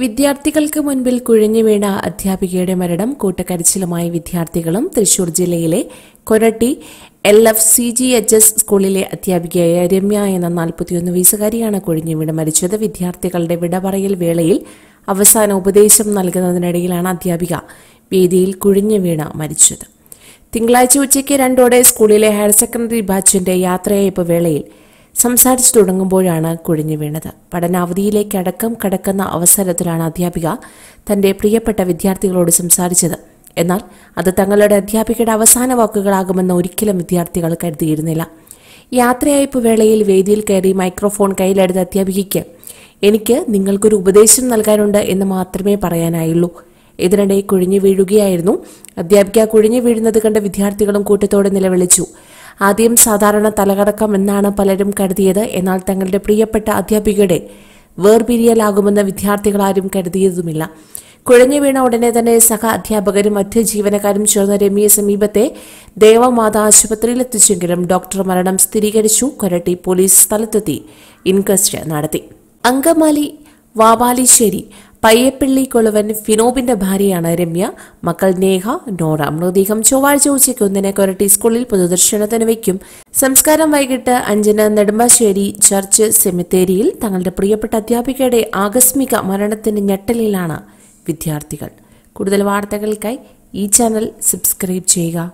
വിദ്യാർത്ഥികൾക്ക് മുൻപിൽ കുഴിഞ്ഞു വീണ അധ്യാപികയുടെ മരണം കൂട്ടക്കരച്ചിലുമായി വിദ്യാർത്ഥികളും തൃശൂർ ജില്ലയിലെ Koratty L F C G H S സ്കൂളിലെ അധ്യാപികയായ രമ്യ എന്ന നാൽപ്പത്തിയൊന്ന് വയസ്സുകാരിയാണ് കുഴിഞ്ഞു വീണ് മരിച്ചത് വിദ്യാർത്ഥികളുടെ വിടപറയൽ വേളയിൽ അവസാന ഉപദേശം നൽകുന്നതിനിടയിലാണ് അധ്യാപിക വേദിയിൽ കുഴിഞ്ഞു വീണ മരിച്ചത് തിങ്കളാഴ്ച ഉച്ചയ്ക്ക് രണ്ടോടെ സ്കൂളിലെ ഹയർ സെക്കൻഡറി ബാച്ചിന്റെ യാത്രയയപ്പ് വേളയിൽ സംസാരിച്ചു തുടങ്ങുമ്പോഴാണ് കുഴിഞ്ഞു വീണത് അടക്കം കടക്കുന്ന അവസരത്തിലാണ് അധ്യാപിക തന്റെ പ്രിയപ്പെട്ട വിദ്യാർത്ഥികളോട് സംസാരിച്ചത് എന്നാൽ അത് തങ്ങളുടെ അധ്യാപികയുടെ അവസാന വാക്കുകളാകുമെന്ന് ഒരിക്കലും വിദ്യാർത്ഥികൾ കരുതിയിരുന്നില്ല യാത്രയയപ്പ് വേളയിൽ വേദിയിൽ കയറി മൈക്രോഫോൺ കയ്യിലെടുത്ത അധ്യാപികയ്ക്ക് എനിക്ക് നിങ്ങൾക്കൊരു ഉപദേശം നൽകാനുണ്ട് എന്ന് മാത്രമേ പറയാനായുള്ളൂ ഇതിനിടെ കുഴിഞ്ഞു വീഴുകയായിരുന്നു അധ്യാപിക കുഴിഞ്ഞു വീഴുന്നത് കണ്ട വിദ്യാർത്ഥികളും കൂട്ടത്തോടെ നിലവിളിച്ചു ആദ്യം സാധാരണ തലകടക്കം എന്നാണ് പലരും കരുതിയത് എന്നാൽ തങ്ങളുടെ പ്രിയപ്പെട്ട അധ്യാപികയുടെ വേർപിരിയലാകുമെന്ന് വിദ്യാർത്ഥികളാരും കരുതിയതുമില്ല കുഴഞ്ഞു വീണ ഉടനെ തന്നെ സഹ അധ്യാപകരും മറ്റ് ജീവനക്കാരും ചേർന്ന് രമ്യയെ സമീപത്തെ ആശുപത്രിയിൽ എത്തിച്ചെങ്കിലും ഡോക്ടർ മരണം സ്ഥിരീകരിച്ചു കൊരട്ടി പോലീസ് സ്ഥലത്തെത്തി ഇൻക്വസ്റ്റ് നടത്തി അങ്കമാലി വാവാലിശ്ശേരി പയ്യപ്പള്ളി കൊളുവൻ ഫിനോബിന്റെ ഭാര്യയാണ് രമ്യ മക്കൾ നേഹ നോറ മൃതദേഹം ചൊവ്വാഴ്ച ഉച്ചയ്ക്ക് ഒന്നിനെ കൊരട്ടി സ്കൂളിൽ പൊതുദർശനത്തിന് വയ്ക്കും സംസ്കാരം വൈകിട്ട് അഞ്ചിന് നെടുമ്പാശ്ശേരി ചർച്ച് സെമിത്തേരിയിൽ തങ്ങളുടെ പ്രിയപ്പെട്ട അധ്യാപികയുടെ ആകസ്മിക മരണത്തിന് ഞെട്ടലിലാണ് വിദ്യാർത്ഥികൾ കൂടുതൽ വാർത്തകൾക്കായി ഈ ചാനൽ സബ്സ്ക്രൈബ് ചെയ്യുക